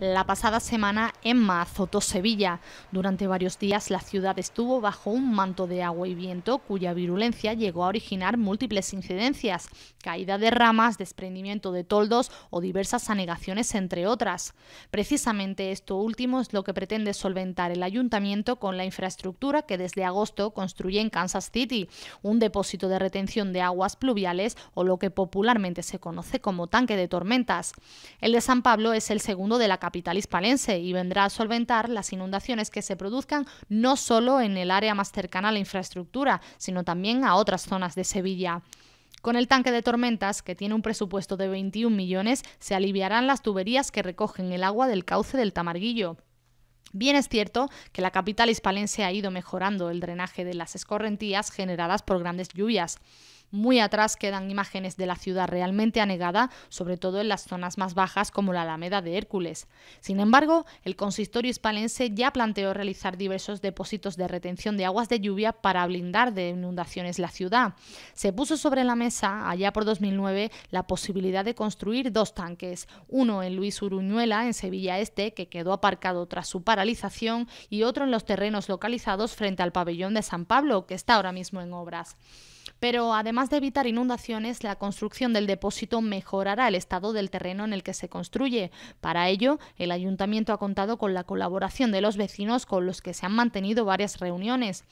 la pasada semana Emma azotó Sevilla. Durante varios días la ciudad estuvo bajo un manto de agua y viento cuya virulencia llegó a originar múltiples incidencias, caída de ramas, desprendimiento de toldos o diversas anegaciones, entre otras. Precisamente esto último es lo que pretende solventar el ayuntamiento con la infraestructura que desde agosto construye en Kansas City, un depósito de retención de aguas pluviales o lo que popularmente se conoce como tanque de tormentas. El de San Pablo es el segundo de la capital hispalense y vendrá a solventar las inundaciones que se produzcan no solo en el área más cercana a la infraestructura, sino también a otras zonas de Sevilla. Con el tanque de tormentas, que tiene un presupuesto de 21 millones, se aliviarán las tuberías que recogen el agua del cauce del Tamarguillo. Bien es cierto que la capital hispalense ha ido mejorando el drenaje de las escorrentías generadas por grandes lluvias. Muy atrás quedan imágenes de la ciudad realmente anegada, sobre todo en las zonas más bajas como la Alameda de Hércules. Sin embargo, el consistorio hispalense ya planteó realizar diversos depósitos de retención de aguas de lluvia para blindar de inundaciones la ciudad. Se puso sobre la mesa, allá por 2009, la posibilidad de construir dos tanques, uno en Luis Uruñuela, en Sevilla Este, que quedó aparcado tras su paralización, y otro en los terrenos localizados frente al pabellón de San Pablo, que está ahora mismo en obras. Pero además de evitar inundaciones, la construcción del depósito mejorará el estado del terreno en el que se construye. Para ello, el ayuntamiento ha contado con la colaboración de los vecinos con los que se han mantenido varias reuniones.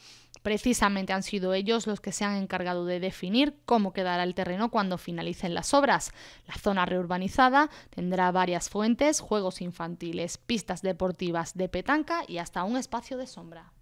Precisamente han sido ellos los que se han encargado de definir cómo quedará el terreno cuando finalicen las obras. La zona reurbanizada tendrá varias fuentes, juegos infantiles, pistas deportivas de petanca y hasta un espacio de sombra.